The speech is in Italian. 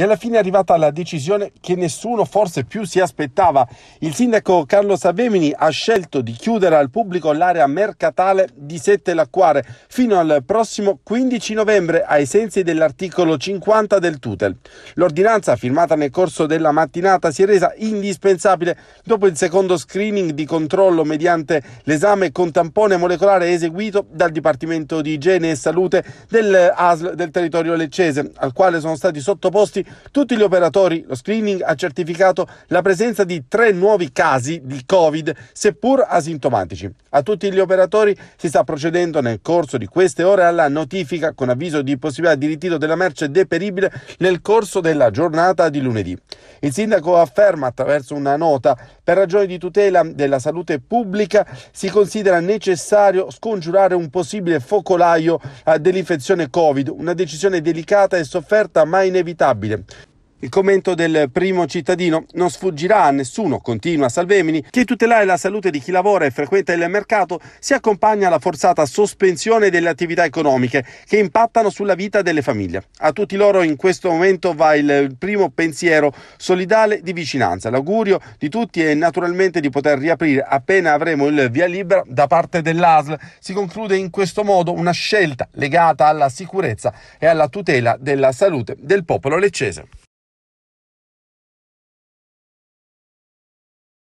e alla fine è arrivata la decisione che nessuno forse più si aspettava. Il sindaco Carlo Savemini ha scelto di chiudere al pubblico l'area mercatale di Sette Lacquare fino al prossimo 15 novembre ai sensi dell'articolo 50 del Tutel. L'ordinanza firmata nel corso della mattinata si è resa indispensabile dopo il secondo screening di controllo mediante l'esame con tampone molecolare eseguito dal Dipartimento di Igiene e Salute del ASL del territorio leccese, al quale sono stati sottoposti tutti gli operatori, lo screening ha certificato la presenza di tre nuovi casi di Covid, seppur asintomatici. A tutti gli operatori si sta procedendo nel corso di queste ore alla notifica con avviso di possibilità di ritiro della merce deperibile nel corso della giornata di lunedì. Il sindaco afferma attraverso una nota per ragioni di tutela della salute pubblica si considera necessario scongiurare un possibile focolaio dell'infezione Covid, una decisione delicata e sofferta ma inevitabile. Il commento del primo cittadino non sfuggirà a nessuno, continua Salvemini, che tutelare la salute di chi lavora e frequenta il mercato si accompagna alla forzata sospensione delle attività economiche che impattano sulla vita delle famiglie. A tutti loro in questo momento va il primo pensiero solidale di vicinanza. L'augurio di tutti è naturalmente di poter riaprire appena avremo il via libera da parte dell'ASL. Si conclude in questo modo una scelta legata alla sicurezza e alla tutela della salute del popolo leccese.